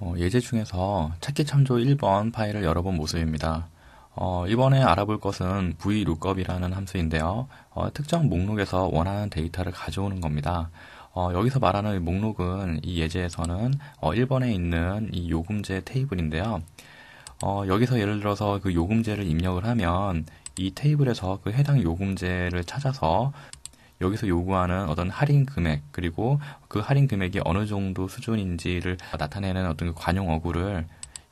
어, 예제 중에서 찾기 참조 1번 파일을 열어본 모습입니다. 어, 이번에 알아볼 것은 vlookup이라는 함수인데요. 어, 특정 목록에서 원하는 데이터를 가져오는 겁니다. 어, 여기서 말하는 목록은 이 예제에서는 어, 1번에 있는 이 요금제 테이블인데요. 어, 여기서 예를 들어서 그 요금제를 입력을 하면 이 테이블에서 그 해당 요금제를 찾아서 여기서 요구하는 어떤 할인 금액 그리고 그 할인 금액이 어느 정도 수준인지를 나타내는 어떤 그 관용 어구를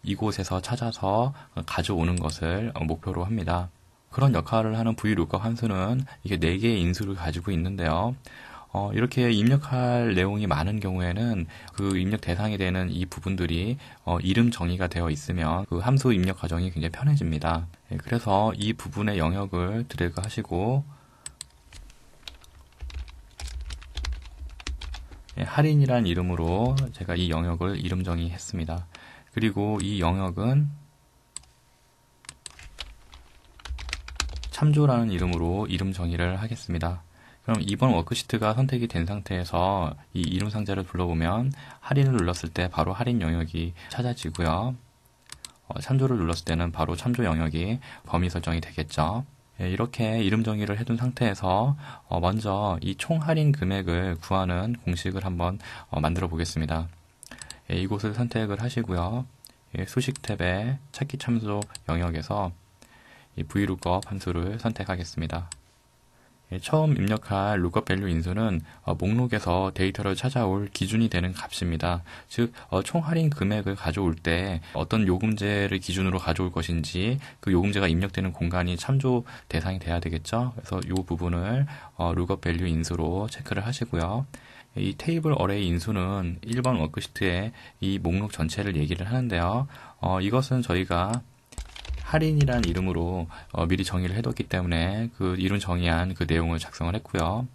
이곳에서 찾아서 가져오는 것을 목표로 합니다. 그런 역할을 하는 브이 o o 함수는 이게 4개의 인수를 가지고 있는데요. 어, 이렇게 입력할 내용이 많은 경우에는 그 입력 대상이 되는 이 부분들이 어, 이름 정의가 되어 있으면 그 함수 입력 과정이 굉장히 편해집니다. 예, 그래서 이 부분의 영역을 드래그 하시고 예, 할인이란 이름으로 제가 이 영역을 이름 정의했습니다. 그리고 이 영역은 참조라는 이름으로 이름 정의를 하겠습니다. 그럼 이번 워크시트가 선택이 된 상태에서 이 이름 상자를 불러보면 할인을 눌렀을 때 바로 할인 영역이 찾아지고요. 어, 참조를 눌렀을 때는 바로 참조 영역이 범위 설정이 되겠죠. 예, 이렇게 이름 정의를 해둔 상태에서 어, 먼저 이 총 할인 금액을 구하는 공식을 한번 어, 만들어 보겠습니다. 예, 이곳을 선택을 하시고요. 예, 수식 탭에 찾기 참조 영역에서 브이로 l 함수를 선택하겠습니다. 예, 처음 입력한 l o 밸류 인수는 어, 목록에서 데이터를 찾아올 기준이 되는 값입니다. 즉, 어, 총 할인 금액을 가져올 때 어떤 요금제를 기준으로 가져올 것인지 그 요금제가 입력되는 공간이 참조 대상이 돼야 되겠죠. 그래서 이 부분을 l 어, o 밸류 인수로 체크를 하시고요. 이 테이블 어레이 인수는 1번 워크시트에 이 목록 전체를 얘기를 하는데요. 어, 이것은 저희가 할인이란 이름으로 어, 미리 정의를 해뒀기 때문에 그이름 정의한 그 내용을 작성을 했고요.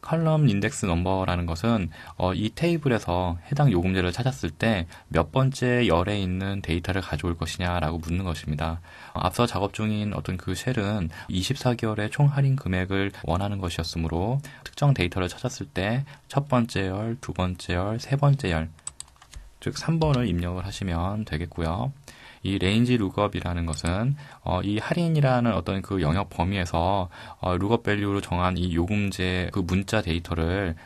컬럼 인덱스 넘버라는 것은 어, 이 테이블에서 해당 요금제를 찾았을 때 몇 번째 열에 있는 데이터를 가져올 것이냐라고 묻는 것입니다. 어, 앞서 작업 중인 어떤 그 쉘은 24개월의 총 할인 금액을 원하는 것이었으므로 특정 데이터를 찾았을 때 첫 번째 열, 두 번째 열, 세 번째 열, 즉 3번을 입력을 하시면 되겠고요. 이 레인지 룩업이라는 것은 어, 이 할인이라는 어떤 그 영역 범위에서 어, 룩업 밸류로 정한 이 요금제 그 문자 데이터를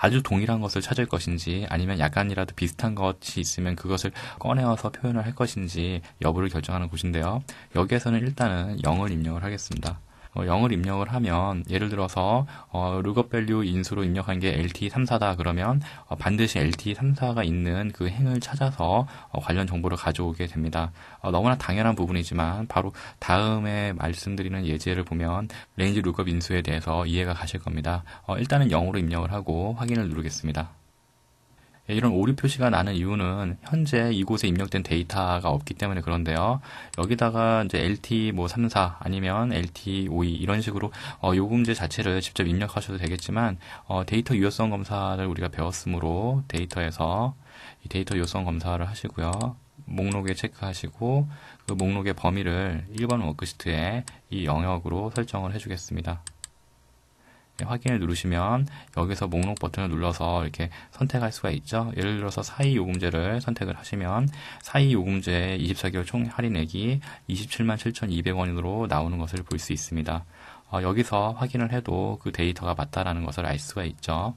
아주 동일한 것을 찾을 것인지 아니면 약간이라도 비슷한 것이 있으면 그것을 꺼내어서 표현을 할 것인지 여부를 결정하는 곳인데요. 여기에서는 일단은 0을 입력을 하겠습니다. 어, 영을 입력을 하면 예를 들어서 어, 룩업 밸류 인수로 입력한 게 l t 3 4다 그러면 어, 반드시 l t 3 4가 있는 그 행을 찾아서 어, 관련 정보를 가져오게 됩니다. 어, 너무나 당연한 부분이지만 바로 다음에 말씀드리는 예제를 보면 레인지 룩업 인수에 대해서 이해가 가실 겁니다. 어, 일단은 영으로 입력을 하고 확인을 누르겠습니다. 예, 이런 오류 표시가 나는 이유는 현재 이곳에 입력된 데이터가 없기 때문에 그런데요. 여기다가 이제 LT 뭐 34 아니면 LT 52 이런 식으로 어, 요금제 자체를 직접 입력하셔도 되겠지만 어, 데이터 유효성 검사를 우리가 배웠으므로 데이터에서 데이터 유효성 검사를 하시고요. 목록에 체크하시고 그 목록의 범위를 1번 워크시트에 이 영역으로 설정을 해주겠습니다. 네, 확인을 누르시면 여기서 목록 버튼을 눌러서 이렇게 선택할 수가 있죠. 예를 들어서 사이 요금제를 선택을 하시면 사이 요금제 24개월 총 할인액이 27만 7,200원으로 나오는 것을 볼 수 있습니다. 어, 여기서 확인을 해도 그 데이터가 맞다라는 것을 알 수가 있죠.